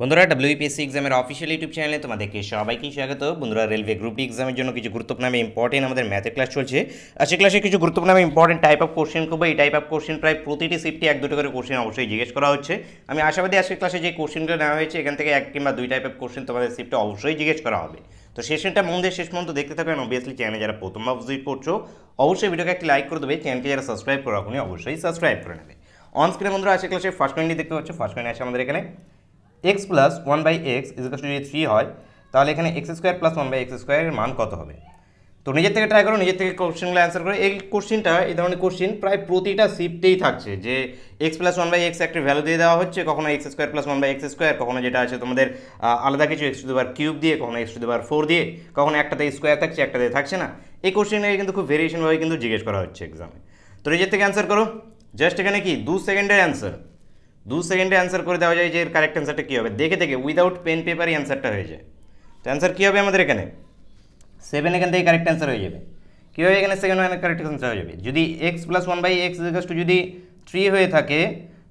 বন্ধুরা ডাব্লিউপিএসসি এক্সামের official YouTube চ্যানেলে তোমাদেরকে সবাইকেই স্বাগত বন্ধুরা রেলওয়ে গ্রুপ ডি এক্সামের জন্য কিছু গুরুত্বপূর্ণ ইম্পর্টেন্ট আমাদের ম্যাথের ক্লাস চলছে আজকে ক্লাসে কিছু গুরুত্বপূর্ণ ইম্পর্টেন্ট টাইপ অফ কোশ্চেন করবো এই টাইপ অফ কোশ্চেন প্রায় প্রতিটি সিফটি এক দুটো করে কোশ্চেন অবশ্যই জিজ্ঞেস করা হচ্ছে আমি আশাবাদী আজকে ক্লাসে যে কোশ্চেনগুলো নেওয়া হয়েছে এখান থেকে এক কিংবা দুই টাইপ অফ কোশ্চেন তোমাদের শিফটে অবশ্যই জিজ্ঞেস করা হবে তো সেশনটা মন দিয়ে শেষ পর্যন্ত দেখতে থাকবেন অবভিয়াসলি চ্যানেলে যারা প্রথম ভিজিট করছো অবশ্যই ভিডিওকে একটি লাইক করে দেবে চ্যানেলকে যারা সাবস্ক্রাইব করা অবশ্যই সাবস্ক্রাইব করে নেবে অন স্ক্রিনে বন্ধুরা আজকে ক্লাসে ফার্স্ট কয়েনটি দেখতে পাচ্ছ ফার্স্ট কয়েন আছে আমাদের এখানে x plus one by x equal যদি থ্রি হয় তাহলে এখানে x square plus one by x স্কোয়ারের মান কত হবে তো নিজের থেকে ট্রাই করো নিজের থেকে কোশ্চেনগুলো অ্যান্সার করো এই কোশ্চেনটা এই ধরনের কোশ্চেন প্রায় প্রতিটা শিফটেই থাকছে যে x plus one by x একটা ভ্যালু দিয়ে দেওয়া হচ্ছে কখনো x square plus one by x square কখনো যেটা আছে তোমাদের আলাদা কিছু এক্স টু দেবার কিউব দিয়ে কখনো এক্স টু দেবার ফোর দিয়ে কখনো একটাতে স্কোয়ার থাকছে একটাতে থাকছে না এই কোশ্চেনটাকে কিন্তু খুব ভেরিয়েশনভাবে কিন্তু জিজ্ঞেস করা হচ্ছে এক্সামে তো নিজের থেকে অ্যান্সার করো জাস্ট এখানে কি দু সেকেন্ডের অ্যান্সার দু সেকেন্ডে অ্যান্সার করে দেওয়া যায় যে এর কারেক্ট অ্যান্সারটা কী হবে দেখে দেখে উইদাউট পেন পেপারই অ্যান্সারটা হয়ে যায় তো অ্যান্সার কী হবে আমাদের এখানে সেভেন এখান থেকে কারেক্ট অ্যান্সার হয়ে যাবে কীভাবে এখানে সেকেন্ড ওয়ানের কারেক্ট অ্যান্সার হয়ে যাবে যদি x plus one by x to যদি থ্রি হয়ে থাকে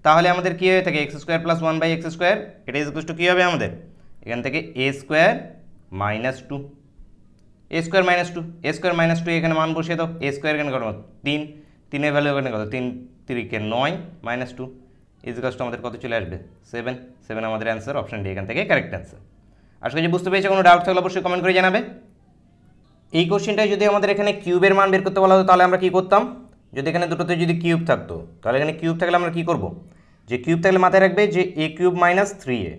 তাহলে আমাদের কী হয়ে থাকে x square plus one by x square এটা ইজ টু কী হবে আমাদের এখান থেকে a square minus two a square minus two a square minus two এখানে মান বসিয়ে দাও এ স্কোয়ার এখানে কত তিন তিনের ভ্যালু এখানে কত তিন তিরিকে নয় মাইনাস টু ইজগাস্ট আমাদের কত চলে আসবে সেভেন সেভেন আমাদের অ্যান্সার অপশান ডি এখান থেকে কারেক্ট অ্যান্সার আসলে যে বুঝতে পেরেছে কোনো ডাউট থাকলে অবশ্যই কমেন্ট করে জানাবে এই কোশ্চেনটায় যদি আমাদের এখানে কিউবের মান বের করতে বলা হতো তাহলে আমরা কী করতাম যদি এখানে দুটোতে যদি কিউব থাকতো তাহলে এখানে কিউব থাকলে আমরা কী করব যে কিউব থাকলে মাথায় রাখবে যে a cube minus three a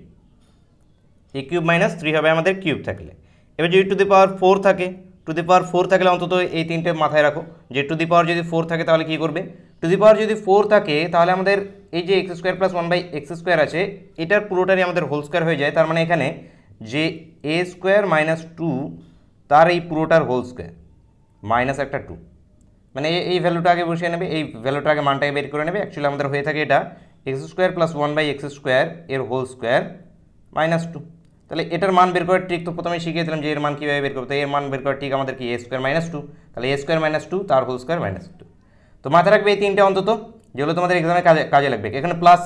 a cube minus three হবে আমাদের কিউব থাকলে এবার যদি টু দি পাওয়ার ফোর থাকে টু দি পাওয়ার ফোর থাকলে অন্তত এই তিনটে মাথায় রাখো যে টু দি পাওয়ার যদি ফোর থাকে তাহলে কী করবে টু দি পাওয়ার যদি ফোর থাকে তাহলে আমাদের এই যে x square plus one by x square আছে এটার পুরোটারই আমাদের হোল স্কোয়ার হয়ে যায় তার মানে এখানে যে এ স্কোয়ার মাইনাস টু তার এই পুরোটার হোল স্কোয়ার মাইনাস একটা টু মানে এই ভ্যালুটা আগে বসিয়ে নেবে এই ভ্যালুটা আগে মানটাকে বের করে নেবে অ্যাকচুয়ালি আমাদের হয়ে থাকে এটা x square plus one by x square এর হোল স্কোয়ার মাইনাস টু তাহলে এটার মান বের করার ট্রিক তো প্রথমে শিখিয়ে দিলাম যে এর মান কীভাবে বের করতে এর মান বের করার ট্রিক আমাদের কি এ স্কোয়ার মাইনাস টু তাহলে এ স্কোয়ার মাইনাস টু তার হোল স্কোয়ার মাইনাস টু তো মাথায় রাখবে এই তিনটে অন্তত যেগুলো তোমাদের এক্সামে কাজে কাজে লাগবে এখানে প্লাস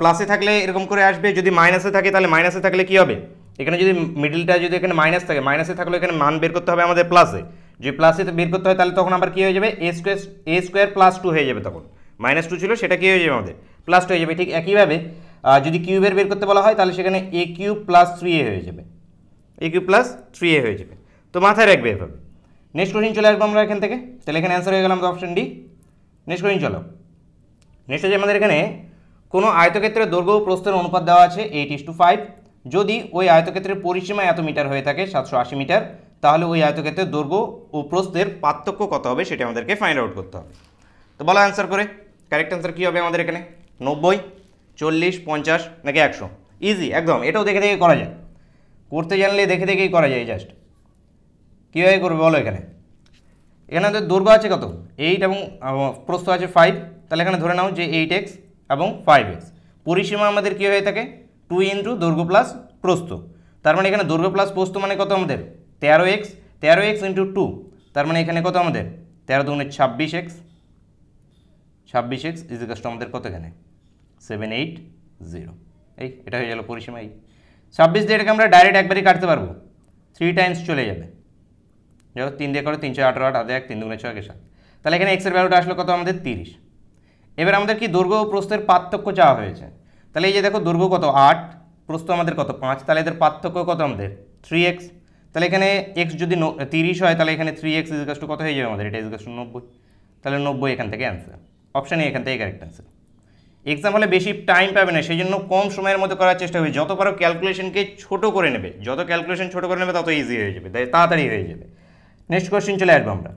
প্লাসে থাকলে এরকম করে আসবে যদি মাইনাসে থাকে তাহলে মাইনাসে থাকলে কি হবে এখানে যদি মিডিলটা যদি এখানে মাইনাস থাকে মাইনাসে থাকলে এখানে মান বের করতে হবে আমাদের প্লাসে যদি প্লাসে বের করতে হয় তাহলে তখন আবার কী হয়ে যাবে a square a square plus two হয়ে যাবে তখন মাইনাস টু ছিল সেটা কী হয়ে যাবে আমাদের প্লাস টু হয়ে যাবে ঠিক একইভাবে যদি কিউবের বের করতে বলা হয় তাহলে সেখানে a cube plus three a হয়ে যাবে a cube plus three a হয়ে যাবে তো মাথায় রাখবে এভাবে নেক্সট কোশ্চেন চলে আসবো আমরা এখান থেকে তাহলে এখানে অ্যান্সার হয়ে গেলাম আমাদের অপশন ডি নেক্সট কোয়েশ্চেন চলো নেক্সট হচ্ছে আমাদের এখানে কোনো আয়তক্ষেত্রের দৈর্ঘ্য প্রস্থের অনুপাত দেওয়া আছে এইট ইস টু ফাইভ যদি ওই আয়তক্ষেত্রের পরিসীমা এত মিটার হয়ে থাকে সাতশো আশি মিটার তাহলে ওই আয়তক্ষেত্রের দৈর্ঘ্য ও প্রস্তের পার্থক্য কত হবে সেটা আমাদেরকে ফাইন্ড আউট করতে হবে তো বলো অ্যান্সার করে কারেক্ট অ্যান্সার কী হবে আমাদের এখানে নব্বই চল্লিশ পঞ্চাশ নাকি একশো ইজি একদম এটাও দেখে দেখে করা যায় করতে জানলে দেখে দেখেই করা যায় জাস্ট কীভাবে করবে বলো এখানে এখানে আমাদের দৈর্ঘ্য আছে কত এইট এবং প্রস্থ আছে ফাইভ তাহলে এখানে ধরে নাও যে এইট এক্স এবং ফাইভ এক্স পরিসীমা আমাদের কী হয়ে থাকে টু ইন্টু দুর্গ প্লাস প্রস্থ তার মানে এখানে দুর্গ প্লাস প্রস্থ মানে কত আমাদের তেরো এক্স তেরো এক্স ইন্টু টু তার মানে এখানে কত আমাদের তেরো দুগুণে ছাব্বিশ এক্স ছাব্বিশ এক্স ইজ আমাদের কত এখানে সেভেন এইট জিরো এই এটা হয়ে গেল পরিসীমা এই ছাব্বিশ দিয়ে এটাকে আমরা ডাইরেক্ট একবারই কাটতে পারবো থ্রি টাইমস চলে যাবে যাই তিন দিয়ে করো তিনশো আঠারো আট আধে এক তিন দুগুণে ছয় সাত তাহলে এখানে এক্সের ভ্যালুটা আসলো কত আমাদের তিরিশ এবার আমাদের কি দৈর্ঘ্য ও প্রস্থের পার্থক্য চাওয়া হয়েছে তাহলে এই যে দেখো দৈর্ঘ্য কত আট প্রস্থ আমাদের কত পাঁচ তাহলে এদের পার্থক্য কত আমাদের থ্রি এক্স তাহলে এখানে এক্স যদি তিরিশ হয় তাহলে এখানে থ্রি এক্স ইজগাস টু কত হয়ে যাবে আমাদের এটা ইজগাস টু নব্বই তাহলে নব্বই এখান থেকে অ্যান্সার অপশানই এখান থেকে কারেক্ট অ্যান্সার এক্সাম হলে বেশি টাইম পাবে না সেই জন্য কম সময়ের মধ্যে করার চেষ্টা হবে যত পারো ক্যালকুলেশনকে ছোট করে নেবে যত ক্যালকুলেশন ছোট করে নেবে তত ইজি হয়ে যাবে তাড়াতাড়ি হয়ে যাবে নেক্সট কোয়েশ্চেন চলে আসবো আমরা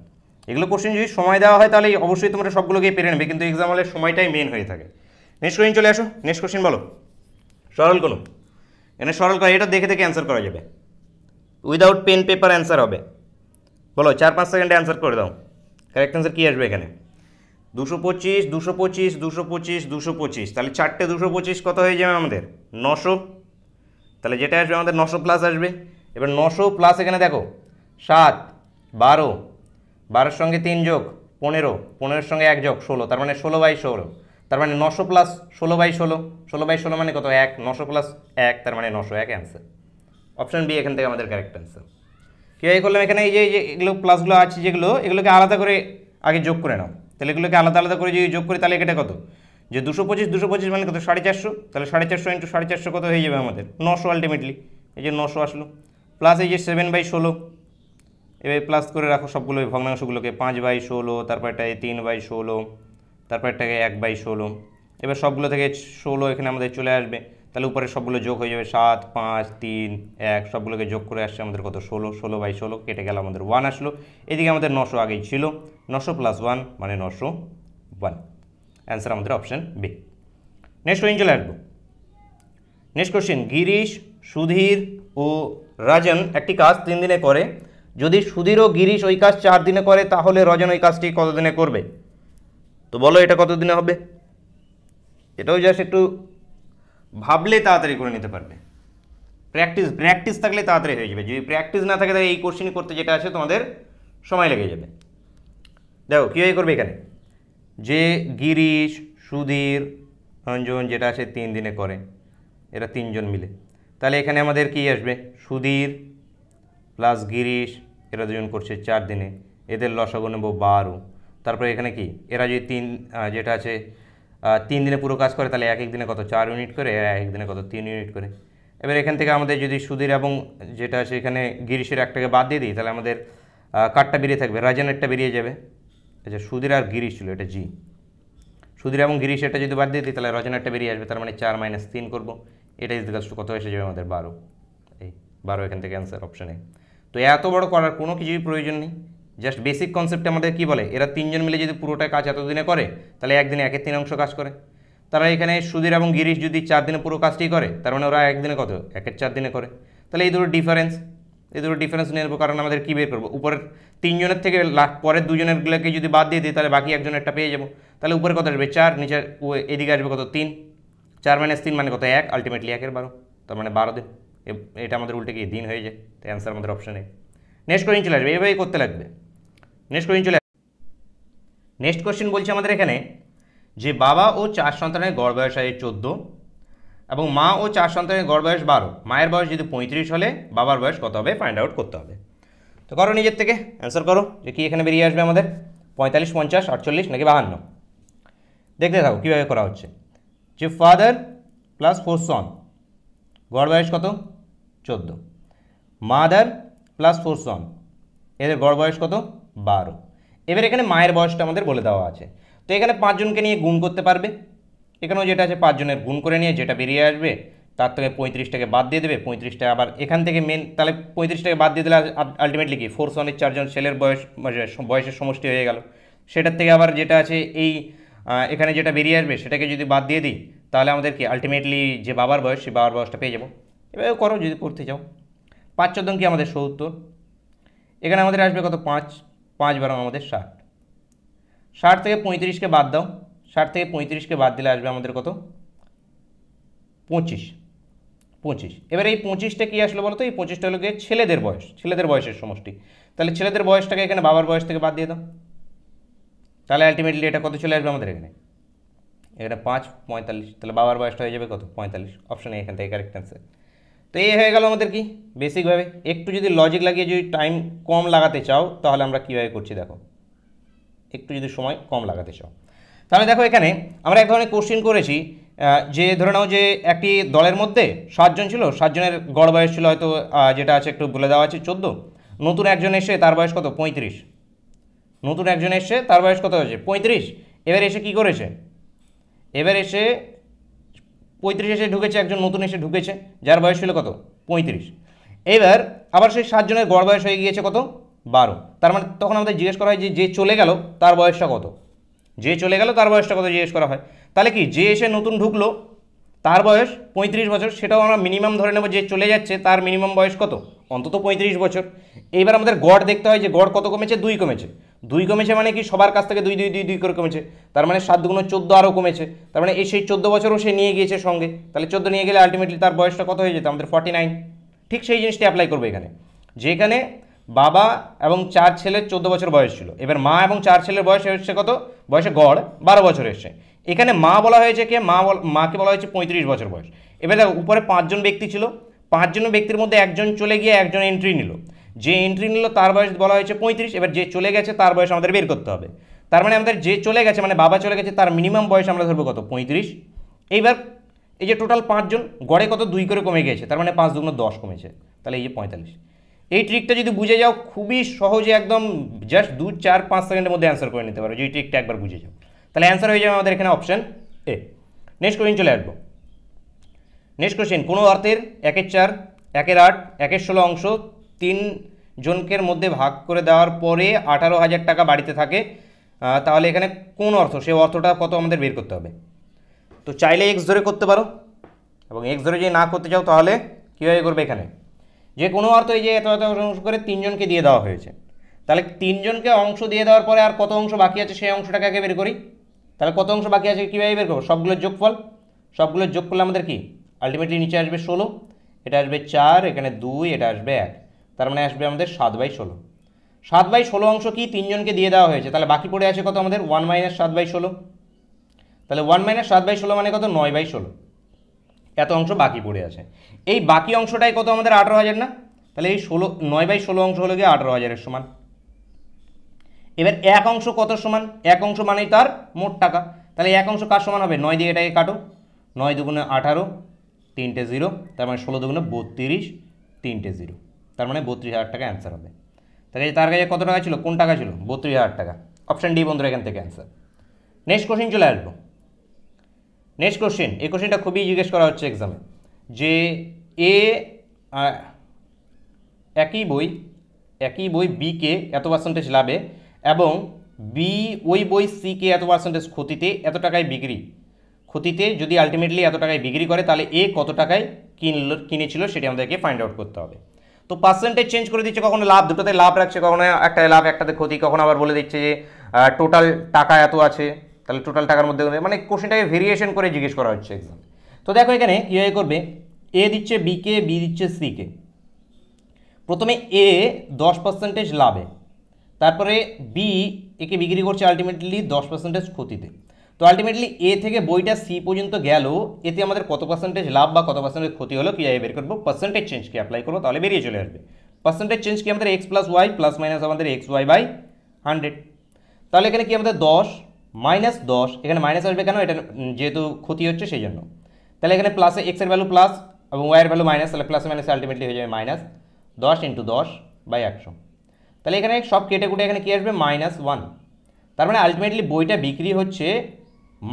এগুলো কোশ্চেন যদি সময় দেওয়া হয় তাহলে অবশ্যই তোমরা সবগুলোকেই পেরে নেবে কিন্তু এক্সাম হলে সময়টাই মেন হয়ে থাকে নেক্সট কোশ্চিন চলে আসো নেক্সট কোশ্চেন বলো সরল কোনো এখানে সরল করা এটা দেখে দেখে অ্যান্সার করা যাবে উইদাউট পেন পেপার অ্যান্সার হবে বলো চার পাঁচ সেকেন্ডে অ্যান্সার করে দাও কারেক্ট অ্যান্সার কী আসবে এখানে দুশো পঁচিশ দুশো পঁচিশ দুশো পঁচিশ দুশো পঁচিশ তাহলে চারটে দুশো পঁচিশ কত হয়ে যাবে আমাদের নশো তাহলে যেটা আসবে আমাদের নশো প্লাস আসবে এবার নশো প্লাস এখানে দেখো সাত বারো বারোর সঙ্গে তিন যোগ পনেরো পনেরোর সঙ্গে এক যোগ ষোলো তার মানে ষোলো বাই ষোলো তার মানে নশো প্লাস ষোলো বাই ষোলো ষোলো বাই ষোলো মানে কত এক নশো প্লাস এক তার মানে নশো এক অ্যান্সার অপশান বি এখান থেকে আমাদের কারেক্ট অ্যান্সার কীভাবে করলাম এখানে এই যে এগুলো প্লাসগুলো আছে যেগুলো এগুলোকে আলাদা করে আগে যোগ করে নাও তাহলে এগুলোকে আলাদা আলাদা করে যদি যোগ করি তাহলে এটা কত যে দুশো পঁচিশ দুশো পঁচিশ মানে কত সাড়ে চারশো তাহলে সাড়ে চারশো ইন্টু সাড়ে চারশো কত হয়ে যাবে আমাদের নশো আলটিমেটলি এই যে নশো আসলো প্লাস এই যে সেভেন বাই ষোলো এবার প্লাস করে রাখো সবগুলো ভগ্নাংশগুলোকে পাঁচ বাই ষোলো তারপরটায় তিন বাই ষোলো তারপরটাকে এক বাই ষোলো এবার সবগুলো থেকে ষোলো এখানে আমাদের চলে আসবে তাহলে উপরে সবগুলো যোগ হয়ে যাবে সাত পাঁচ তিন এক সবগুলোকে যোগ করে আসছে আমাদের কত ষোলো ষোলো বাই ষোলো কেটে গেল আমাদের ওয়ান আসলো এদিকে আমাদের নশো আগেই ছিল নশো প্লাস ওয়ান মানে নশো ওয়ান অ্যান্সার আমাদের অপশান বি নেক্সট কোয়েশ্চেন চলে আসবো নেক্সট কোয়েশ্চেন গিরিশ সুধীর ও রাজন একটি কাজ তিন দিনে করে যদি সুধীরও ও গিরিশ ওই কাজ চার দিনে করে তাহলে রজন ওই কাজটি কতদিনে করবে তো বলো এটা কতদিনে হবে এটাও জাস্ট একটু ভাবলে তাড়াতাড়ি করে নিতে পারবে প্র্যাকটিস প্র্যাকটিস থাকলে তাড়াতাড়ি হয়ে যাবে যদি প্র্যাকটিস না থাকে তাহলে এই কোশ্চেন করতে যেটা আছে তোমাদের সময় লেগে যাবে দেখো কীভাবে করবে এখানে যে গিরিশ সুধীর রঞ্জন যেটা আছে তিন দিনে করে এরা তিনজন মিলে তাহলে এখানে আমাদের কি আসবে সুধীর প্লাস গিরিশ এরা দুজন করছে চার দিনে এদের লসাগু নেব বারো তারপরে এখানে কি এরা যদি তিন যেটা আছে তিন দিনে পুরো কাজ করে তাহলে এক এক দিনে কত চার ইউনিট করে এক এক দিনে কত তিন ইউনিট করে এবার এখান থেকে আমাদের যদি সুদীর এবং যেটা আছে এখানে গিরিশের একটাকে বাদ দিয়ে দিই তাহলে আমাদের কাঠটা বেরিয়ে থাকবে রাজেনেরটা বেরিয়ে যাবে আচ্ছা সুদীর আর গিরিশ ছিল এটা জি সুদীর এবং গিরিশ এটা যদি বাদ দিয়ে দিই তাহলে রচনারটা বেরিয়ে আসবে তার মানে চার মাইনাস তিন করবো এটা ইজ কত এসে যাবে আমাদের বারো এই বারো এখান থেকে অ্যান্সার অপশানে তো এত বড় করার কোনো কিছুই প্রয়োজন নেই জাস্ট বেসিক কনসেপ্ট আমাদের কি বলে এরা তিনজন মিলে যদি পুরোটা কাজ এতদিনে করে তাহলে একদিনে একের তিন অংশ কাজ করে তারা এখানে সুধীর এবং গিরিশ যদি চার দিনে পুরো কাজটি করে তার মানে ওরা একদিনে কত একের চার দিনে করে তাহলে এই দুটো ডিফারেন্স এই দুটো ডিফারেন্স নিয়ে নেবো কারণ আমাদের কী বের করবো উপরের তিনজনের থেকে পরের দুজনেরগুলোকে যদি বাদ দিয়ে দিই তাহলে বাকি একজনেরটা পেয়ে যাবো তাহলে উপরে কত আসবে চার নিচে এদিকে আসবে কত তিন চার মাইনাস তিন মানে কত এক আলটিমেটলি একের বারো তার মানে বারো দিন এটা আমাদের উল্টে গিয়ে দিন হয়ে যায় তাই অ্যান্সার আমাদের অপশানে নেক্সট কোয়েশ্চেন চলে আসবে এভাবেই করতে লাগবে নেক্সট কোয়েশ্চেন চলে নেক্সট কোয়েশ্চেন বলছে আমাদের এখানে যে বাবা ও চার সন্তানের গড় বয়স আছে চোদ্দো এবং মা ও চার সন্তানের গড় বয়স বারো মায়ের বয়স যদি পঁয়ত্রিশ হলে বাবার বয়স কত হবে ফাইন্ড আউট করতে হবে তো করো নিজের থেকে অ্যান্সার করো যে কি এখানে বেরিয়ে আসবে আমাদের পঁয়তাল্লিশ পঞ্চাশ আটচল্লিশ নাকি বাহান্ন দেখতে থাকো কীভাবে করা হচ্ছে যে ফাদার প্লাস ফোর সন গড় বয়স কত চোদ্দ মাদার প্লাস ফোর সন এদের গড় বয়স কত বারো এবার এখানে মায়ের বয়সটা আমাদের বলে দেওয়া আছে তো এখানে পাঁচজনকে নিয়ে গুণ করতে পারবে এখানেও যেটা আছে পাঁচজনের গুণ করে নিয়ে যেটা বেরিয়ে আসবে তার থেকে পঁয়ত্রিশটাকে বাদ দিয়ে দেবে পঁয়ত্রিশটা আবার এখান থেকে মেন তাহলে পঁয়ত্রিশটাকে বাদ দিয়ে দিলে আলটিমেটলি কি ফোর সনের চারজন ছেলের বয়স বয়সের সমষ্টি হয়ে গেল সেটার থেকে আবার যেটা আছে এই এখানে যেটা বেরিয়ে আসবে সেটাকে যদি বাদ দিয়ে দিই তাহলে আমাদের কি আলটিমেটলি যে বাবার বয়স সেই বাবার বয়সটা পেয়ে যাবো এভাবে করো যদি করতে চাও পাঁচ চোদ্দ কি আমাদের সত্তর এখানে আমাদের আসবে কত পাঁচ পাঁচ বারং আমাদের ষাট ষাট থেকে পঁয়ত্রিশকে বাদ দাও ষাট থেকে পঁয়ত্রিশকে বাদ দিলে আসবে আমাদের কত পঁচিশ পঁচিশ এবার এই পঁচিশটা কী আসলো বলো তো এই পঁচিশটা হলো গিয়ে ছেলেদের বয়স ছেলেদের বয়সের সমষ্টি তাহলে ছেলেদের বয়সটাকে এখানে বাবার বয়স থেকে বাদ দিয়ে দাও তাহলে আলটিমেটলি এটা কত চলে আসবে আমাদের এখানে এখানে পাঁচ পঁয়তাল্লিশ তাহলে বাবার বয়সটা হয়ে যাবে কত পঁয়তাল্লিশ অপশান এখান থেকে কারেক্ট অ্যান্সার তো এই হয়ে গেল আমাদের কি বেসিকভাবে একটু যদি লজিক লাগিয়ে যদি টাইম কম লাগাতে চাও তাহলে আমরা কীভাবে করছি দেখো একটু যদি সময় কম লাগাতে চাও তাহলে দেখো এখানে আমরা এক ধরনের কোশ্চিন করেছি যে ধরে নাও যে একটি দলের মধ্যে সাতজন ছিল সাতজনের গড় বয়স ছিল হয়তো যেটা আছে একটু বলে দেওয়া আছে চোদ্দো নতুন একজন এসে তার বয়স কত পঁয়ত্রিশ নতুন একজন এসে তার বয়স কত হয়েছে পঁয়ত্রিশ এবার এসে কি করেছে এবার এসে পঁয়ত্রিশ এসে ঢুকেছে একজন নতুন এসে ঢুকেছে যার বয়স ছিল কত পঁয়ত্রিশ এবার আবার সেই সাতজনের গড় বয়স হয়ে গিয়েছে কত বারো তার মানে তখন আমাদের জিজ্ঞেস করা হয় যে যে চলে গেল তার বয়সটা কত যে চলে গেল তার বয়সটা কত জিজ্ঞেস করা হয় তাহলে কি যে এসে নতুন ঢুকলো তার বয়স পঁয়ত্রিশ বছর সেটাও আমরা মিনিমাম ধরে নেব যে চলে যাচ্ছে তার মিনিমাম বয়স কত অন্তত পঁয়ত্রিশ বছর এইবার আমাদের গড় দেখতে হয় যে গড় কত কমেছে দুই কমেছে দুই কমেছে মানে কি সবার কাছ থেকে দুই দুই দুই দুই করে কমেছে তার মানে সাত দুগুণ চোদ্দো আরও কমেছে তার মানে এই সেই চোদ্দো বছরও সে নিয়ে গিয়েছে সঙ্গে তাহলে চোদ্দো নিয়ে গেলে আলটিমেটলি তার বয়সটা কত হয়ে যেত আমাদের ফর্টি নাইন ঠিক সেই জিনিসটি অ্যাপ্লাই করবে এখানে যেখানে বাবা এবং চার ছেলের চোদ্দো বছর বয়স ছিল এবার মা এবং চার ছেলের বয়স এসছে কত বয়সে গড় বারো বছর এসছে এখানে মা বলা হয়েছে কে মা মাকে বলা হয়েছে পঁয়ত্রিশ বছর বয়স এবার উপরে পাঁচজন ব্যক্তি ছিল পাঁচজন ব্যক্তির মধ্যে একজন চলে গিয়ে একজন এন্ট্রি নিল যে এন্ট্রি নিল তার বয়স বলা হয়েছে পঁয়ত্রিশ এবার যে চলে গেছে তার বয়স আমাদের বের করতে হবে তার মানে আমাদের যে চলে গেছে মানে বাবা চলে গেছে তার মিনিমাম বয়স আমরা ধরবো কত পঁয়ত্রিশ এইবার এই যে টোটাল পাঁচজন গড়ে কত দুই করে কমে গেছে তার মানে পাঁচ দুগুণ দশ কমেছে তাহলে এই যে পঁয়তাল্লিশ এই ট্রিকটা যদি বুঝে যাও খুবই সহজে একদম জাস্ট দু চার পাঁচ সেকেন্ডের মধ্যে অ্যান্সার করে নিতে পারো যে ট্রিকটা একবার বুঝে যাও তাহলে অ্যান্সার হয়ে যাবে আমাদের এখানে অপশান এ নেক্সট কোয়েশ্চেন চলে আসবো নেক্সট কোয়েশ্চেন কোনো অর্থের একের চার একের আট একের ষোলো অংশ তিন জনকের মধ্যে ভাগ করে দেওয়ার পরে আঠারো হাজার টাকা বাড়িতে থাকে তাহলে এখানে কোন অর্থ সে অর্থটা কত আমাদের বের করতে হবে তো চাইলে এক্স ধরে করতে পারো এবং এক্স ধরে যদি না করতে চাও তাহলে কীভাবে করবে এখানে যে কোনো অর্থ এই যে এত এত অংশ করে তিনজনকে দিয়ে দেওয়া হয়েছে তাহলে তিনজনকে অংশ দিয়ে দেওয়ার পরে আর কত অংশ বাকি আছে সেই অংশটাকে আগে বের করি তাহলে কত অংশ বাকি আছে কীভাবে বের করবো সবগুলোর যোগফল সবগুলোর যোগ করলে আমাদের কি আলটিমেটলি নিচে আসবে ষোলো এটা আসবে চার এখানে দুই এটা আসবে এক তার মানে আসবে আমাদের সাত বাই ষোলো সাত বাই ষোলো অংশ কি তিনজনকে দিয়ে দেওয়া হয়েছে তাহলে বাকি পড়ে আছে কত আমাদের ওয়ান মাইনাস সাত বাই ষোলো তাহলে ওয়ান মাইনাস সাত বাই ষোলো মানে কত নয় বাই ষোলো এত অংশ বাকি পড়ে আছে এই বাকি অংশটাই কত আমাদের আঠেরো হাজার না তাহলে এই ষোলো নয় বাই ষোলো অংশ হলো গিয়ে আঠেরো হাজারের সমান এবার এক অংশ কত সমান এক অংশ মানেই তার মোট টাকা তাহলে এক অংশ কার সমান হবে নয় দিয়ে এটাকে কাটো নয় দুগুণে আঠারো তিনটে জিরো তার মানে ষোলো দুগুণে বত্রিশ তিনটে জিরো তার মানে বত্রিশ হাজার টাকা অ্যান্সার হবে তাহলে তার কাছে কত টাকা ছিল কোন টাকা ছিল বত্রিশ হাজার টাকা অপশান ডি বন্ধুরা এখান থেকে অ্যান্সার নেক্সট কোশ্চেন চলে আসবো নেক্সট কোশ্চেন এই কোশ্চেনটা খুবই জিজ্ঞেস করা হচ্ছে এক্সামে যে এ একই বই একই বই বিকে এত পার্সেন্টেজ লাভে এবং বি ওই বই সিকে এত পার্সেন্টেজ ক্ষতিতে এত টাকায় বিক্রি ক্ষতিতে যদি আলটিমেটলি এত টাকায় বিক্রি করে তাহলে এ কত টাকায় কিনল কিনেছিল সেটি আমাদেরকে ফাইন্ড আউট করতে হবে তো পার্সেন্টেজ চেঞ্জ করে দিচ্ছে কখনো লাভ দুটোতে লাভ রাখছে কখনো একটাতে লাভ একটাতে ক্ষতি কখনো আবার বলে দিচ্ছে যে টোটাল টাকা এত আছে তাহলে টোটাল টাকার মধ্যে মানে কোশ্চেনটাকে ভেরিয়েশন করে জিজ্ঞেস করা হচ্ছে একদম তো দেখো এখানে কীভাবে ইয়ে করবে এ দিচ্ছে বিকে বি দিচ্ছে সি কে প্রথমে এ দশ পার্সেন্টেজ লাভে তারপরে বি একে বিক্রি করছে আলটিমেটলি দশ পার্সেন্টেজ ক্ষতিতে তো আলটিমেটলি এ থেকে বইটা সি পর্যন্ত গেল এতে আমাদের কত পার্সেন্টেজ লাভ বা কত পার্সেন্টেজ ক্ষতি হলো কীভাবে বের করবো পার্সেন্টেজ চেঞ্জকে অ্যাপ্লাই করবো তাহলে বেরিয়ে চলে আসবে পার্সেন্টেজ চেঞ্জ কি আমাদের x plus y plus minus আমাদের এক্স ওয়াই বাই হান্ড্রেড তাহলে এখানে কি আমাদের দশ মাইনাস দশ এখানে মাইনাস আসবে কেন এটা যেহেতু ক্ষতি হচ্ছে সেই জন্য তাহলে এখানে প্লাসে এক্সের ভ্যালু প্লাস এবং ওয়াইয়ের ভ্যালু মাইনাস তাহলে প্লাসে মাইনাসে আলটিমেটলি হয়ে যাবে মাইনাস দশ ইন্টু দশ বাই একশো তাহলে এখানে সব কেটে কুটে এখানে কী আসবে মাইনাস ওয়ান তার মানে আলটিমেটলি বইটা বিক্রি হচ্ছে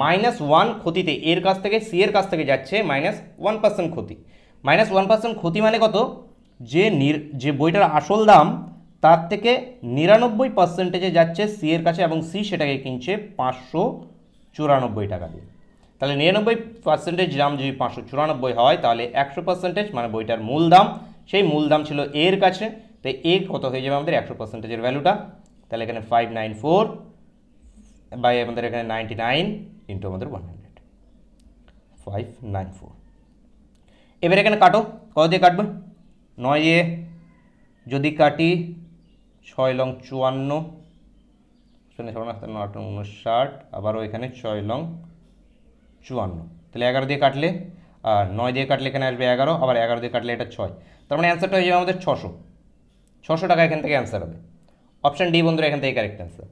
মাইনাস ওয়ান ক্ষতিতে এর কাছ থেকে সি এর কাছ থেকে যাচ্ছে মাইনাস ওয়ান পার্সেন্ট ক্ষতি মাইনাস ওয়ান পার্সেন্ট ক্ষতি মানে কত যে নির যে বইটার আসল দাম তার থেকে নিরানব্বই পার্সেন্টেজে যাচ্ছে সি এর কাছে এবং সি সেটাকে কিনছে পাঁচশো চুরানব্বই টাকা দিয়ে তাহলে নিরানব্বই পার্সেন্টেজ দাম যদি পাঁচশো চুরানব্বই হয় তাহলে একশো পার্সেন্টেজ মানে বইটার মূল দাম সেই মূল দাম ছিল এর কাছে তাই এ কত হয়ে যাবে আমাদের একশো পার্সেন্টেজের ভ্যালুটা তাহলে এখানে ফাইভ নাইন ফোর বাই আমাদের এখানে নাইনটি নাইন ইন্টু আমাদের one hundred five nine four এবার এখানে কাটো কত দিয়ে কাটবে নয় এ যদি কাটি ছয় লং চুয়ান্ন শুনে ছয় আট উনষাট আবারও এখানে ছয় লং চুয়ান্ন তাহলে এগারো দিয়ে কাটলে আর নয় দিয়ে কাটলে এখানে আসবে এগারো আবার এগারো দিয়ে কাটলে এটা ছয় তার মানে অ্যান্সারটা হয়ে যাবে আমাদের ছশো ছশো টাকা এখান থেকে অ্যান্সার হবে অপশান ডি বন্ধুরা এখান থেকে কারেক্ট অ্যান্সার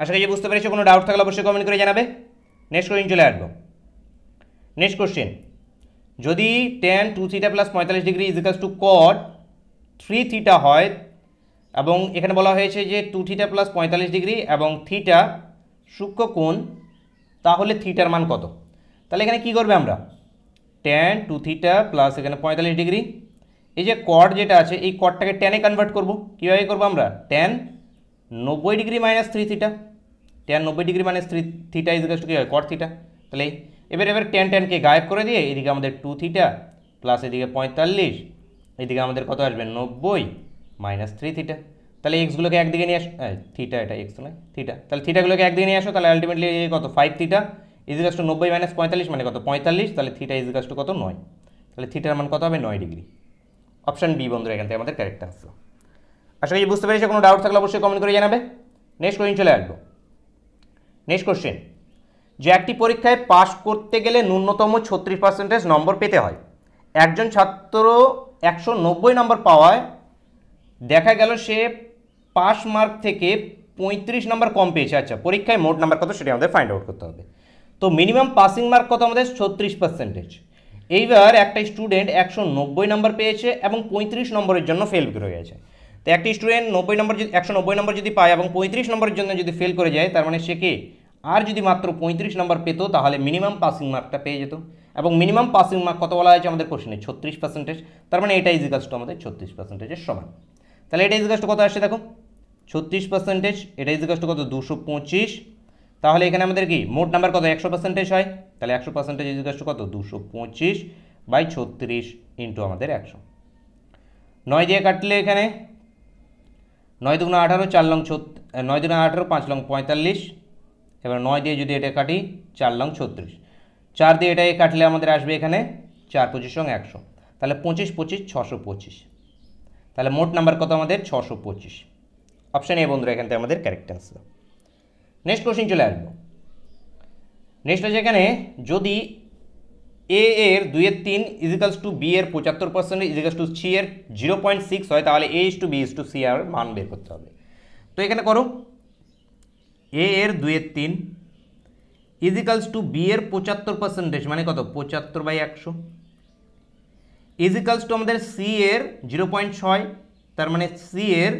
আশা করি বুঝতে পেরেছো কোনো ডাউট থাকলে অবশ্যই কমেন্ট করে জানাবে নেক্সট কোশ্চেন চলে আসবো নেক্সট কোশ্চেন যদি টেন টু থিটা প্লাস পঁয়তাল্লিশ degree equals to cot three theta হয় এবং এখানে বলা হয়েছে যে টু থিটা প্লাস পঁয়তাল্লিশ ডিগ্রি এবং থিটা কোণ তাহলে থিটার মান কত তাহলে এখানে কি করবে আমরা টেন টু থিটা প্লাস এখানে পঁয়তাল্লিশ ডিগ্রি এই যে কট যেটা আছে এই কটটাকে টেনে কনভার্ট করব কীভাবে করবো আমরা টেন নব্বই degree minus three theta tan নব্বই ডিগ্রি মানে থিটা ইজগাস টু কী হয় কট থিটা তাহলে এবার এবার টেন টেনকে গায়েব করে দিয়ে এদিকে আমাদের টু থিটা প্লাস এদিকে পঁয়তাল্লিশ এদিকে আমাদের কত আসবে নব্বই মাইনাস থ্রি থিটা তাহলে এক্সগুলোকে একদিকে নিয়ে আসো থিটা এটা এক্স নয় থিটা তাহলে থিটাগুলোকে একদিকে নিয়ে আসো তাহলে আলটিমেটলি কত ফাইভ থিটা ইজগাস টু নব্বই মাইনাস পঁয়তাল্লিশ মানে কত পঁয়তাল্লিশ তাহলে থিটা ইজগাস টু কত নয় তাহলে থিটার মান কত হবে নয় ডিগ্রি অপশান বি বন্ধুরা এখান থেকে আমাদের ক্যারেক্টার আসলো আশা করি বুঝতে পেরেছি কোনো ডাউট থাকলে অবশ্যই কমেন্ট করে জানাবে নেক্সট কোয়েশ্চন চলে আসবো নেক্সট কোশ্চেন যে একটি পরীক্ষায় পাশ করতে গেলে ন্যূনতম ছত্রিশ পার্সেন্টেজ নম্বর পেতে হয় একজন ছাত্র একশো নব্বই নম্বর পাওয়ায় দেখা গেল সে পাস মার্ক থেকে পঁয়ত্রিশ নম্বর কম পেয়েছে আচ্ছা পরীক্ষায় মোট নাম্বার কত সেটি আমাদের ফাইন্ড আউট করতে হবে তো মিনিমাম পাসিং মার্ক কত আমাদের ছত্রিশ পার্সেন্টেজ এইবার একটা স্টুডেন্ট একশো নব্বই নম্বর পেয়েছে এবং পঁয়ত্রিশ নম্বরের জন্য ফেল করে গেছে তো একটি স্টুডেন্ট নব্বই নম্বর যদি একশো নব্বই নম্বর যদি পায় এবং পঁয়ত্রিশ নম্বরের জন্য যদি ফেল করে যায় তার মানে সে কে আর যদি মাত্র পঁয়ত্রিশ নম্বর পেত তাহলে মিনিমাম পাসিং মার্কটা পেয়ে যেত এবং মিনিমাম পাসিং মার্ক কত বলা হয়েছে আমাদের কোশ্চেনে ছত্রিশ পার্সেন্টেজ তার মানে এটা ইজিকাস টু আমাদের ছত্রিশ পার্সেন্টেজের সমান তাহলে এটা ইজিকাস টু কত আসছে দেখো ছত্রিশ পার্সেন্টেজ এটা ইজিকাস টু কত দুশো পঁচিশ তাহলে এখানে আমাদের কি মোট নাম্বার কত একশো পার্সেন্টেজ হয় তাহলে একশো পার্সেন্টেজ ইজিকাস টু কত দুশো পঁচিশ বাই ছত্রিশ ইন্টু আমাদের একশো নয় দিয়ে কাটলে এখানে নয় দুগুণ আঠারো চার লং ছত নয় দুগুণ আঠারো পাঁচ লং পঁয়তাল্লিশ এবার নয় দিয়ে যদি এটা কাটি চার লং ছত্রিশ চার দিয়ে এটাই কাটলে আমাদের আসবে এখানে চার পঁচিশ রং একশো তাহলে পঁচিশ পঁচিশ ছশো পঁচিশ তাহলে মোট নাম্বার কত আমাদের ছশো পঁচিশ অপশান এ বন্ধুরা এখান থেকে আমাদের ক্যারেক্ট আনসার নেক্সট কোশ্চিন চলে আসবো নেক্সট হচ্ছে এখানে যদি এ এর দুইয়ের তিন ইজিক্যালস টু বি এর পঁচাত্তর পার্সেন্ট ইজিকালস টু সি এর জিরো পয়েন্ট সিক্স হয় তাহলে A to B is to C আর মান বের করতে হবে তো এখানে করো এ এর দুইয়ের তিন ইজিক্যালস টু বি এর পঁচাত্তর পার্সেন্টেজ মানে কত পঁচাত্তর বাই একশো ইজিক্যালস টু আমাদের সি এর জিরো পয়েন্ট ছয় তার মানে সি এর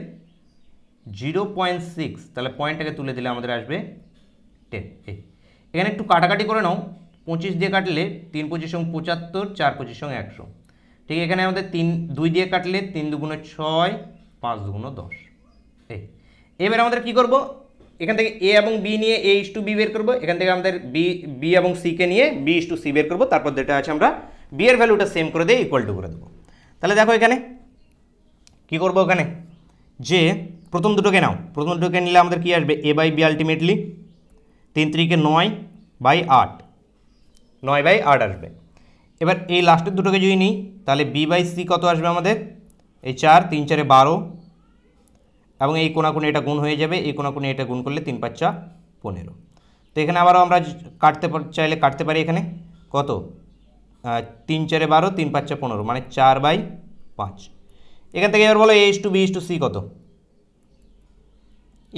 জিরো পয়েন্ট সিক্স তাহলে পয়েন্টটাকে তুলে দিলে আমাদের আসবে টেন এখানে একটু কাটাকাটি করে নাও পঁচিশ দিয়ে কাটলে তিন পঁচিশ সঙ্গে পঁচাত্তর চার পঁচিশ সঙ্গে একশো ঠিক এখানে আমাদের তিন দুই দিয়ে কাটলে তিন দুগুণে ছয় পাঁচ দুগুণো দশ এই এবার আমাদের কি করব এখান থেকে এ এবং বি নিয়ে এ ইস টু বি বের করবো এখান থেকে আমাদের বি বি এবং সিকে নিয়ে বি ইস টু সি বের করবো তারপর যেটা আছে আমরা বি এর ভ্যালুটা সেম করে দিয়ে ইকুয়াল টু করে দেবো তাহলে দেখো এখানে কি করব ওখানে যে প্রথম দুটোকে নাও প্রথম দুটোকে নিলে আমাদের কি আসবে এ বাই বি আলটিমেটলি তিন ত্রিকে নয় বাই আট নয় বাই আট আসবে এবার এই লাস্টের দুটোকে যদি নিই তাহলে বি বাই সি কত আসবে আমাদের এই চার তিন চারে বারো এবং এই কোনো এটা গুণ হয়ে যাবে এই কোনো এটা গুণ করলে তিন পাঁচা পনেরো তো এখানে আবারও আমরা কাটতে চাইলে কাটতে পারি এখানে কত তিন চারে বারো তিন পাঁচা পনেরো মানে চার বাই পাঁচ এখান থেকে এবার বলো A is to B is to C কত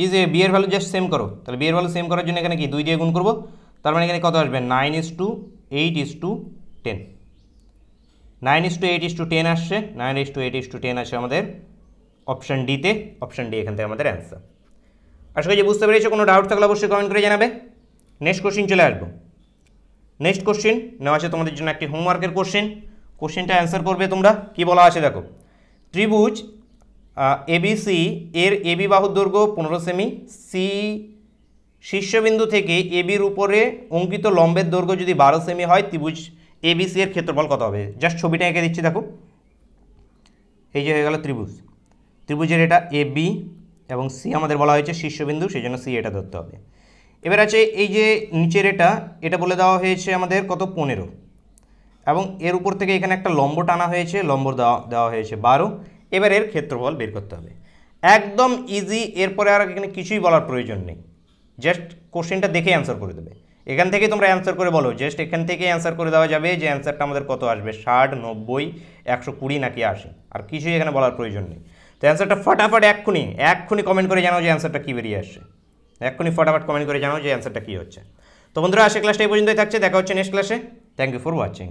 ইজ এ বিয়ের ভ্যালু জাস্ট সেম করো তাহলে বিয়ের ভ্যালু সেম করার জন্য এখানে কি দুই দিয়ে গুণ করবো তার মানে এখানে কত আসবে nine is to eight is to ten nine is to eight is to ten আসছে nine is to eight is to ten আসছে আমাদের অপশান ডিতে অপশান ডি এখান থেকে আমাদের অ্যান্সার আশা করি বুঝতে পেরেছো কোনো ডাউট থাকলে অবশ্যই কমেন্ট করে জানাবে নেক্সট কোশ্চিন চলে আসবো নেক্সট কোশ্চিন নেওয়া আছে তোমাদের জন্য একটি হোমওয়ার্কের কোশ্চিন কোশ্চেনটা অ্যান্সার করবে তোমরা কি বলা আছে দেখো ত্রিভুজ এবিসি এর এবি বাহুর দৈর্ঘ্য পনেরো সেমি সি শীর্ষবিন্দু থেকে এবির উপরে অঙ্কিত লম্বের দৈর্ঘ্য যদি বারো সেমি হয় ত্রিভুজ এবিসি এর ক্ষেত্রফল কত হবে জাস্ট ছবিটা এঁকে দিচ্ছি দেখো এই যে হয়ে গেল ত্রিভুজ ত্রিভুজের এটা এ বি এবং সি আমাদের বলা হয়েছে শীর্ষবিন্দু সেই জন্য সি এটা ধরতে হবে এবার আছে এই যে নিচের এটা এটা বলে দেওয়া হয়েছে আমাদের কত পনেরো এবং এর উপর থেকে এখানে একটা লম্ব টানা হয়েছে লম্ব দেওয়া দেওয়া হয়েছে বারো এবার এর ক্ষেত্রফল বের করতে হবে একদম ইজি এরপরে আর এখানে কিছুই বলার প্রয়োজন নেই জাস্ট কোশ্চেনটা দেখে অ্যান্সার করে দেবে এখান থেকে তোমরা অ্যান্সার করে বলো জাস্ট এখান থেকে অ্যান্সার করে দেওয়া যাবে যে অ্যান্সারটা আমাদের কত আসবে ষাট নব্বই একশো কুড়ি নাকি আশি আর কিছুই এখানে বলার প্রয়োজন নেই তো অ্যান্সারটা ফটাফট এক্ষুনি এক্ষুনি কমেন্ট করে জানাও যে অ্যান্সারটা কী বেরিয়ে আসছে এক্ষুনি ফটাফট কমেন্ট করে জানাও যে অ্যান্সারটা কী হচ্ছে তো বন্ধুরা আজকে ক্লাসটা এই পর্যন্তই থাকছে দেখা হচ্ছে নেক্সট ক্লাসে থ্যাংক ইউ ফর ওয়াচিং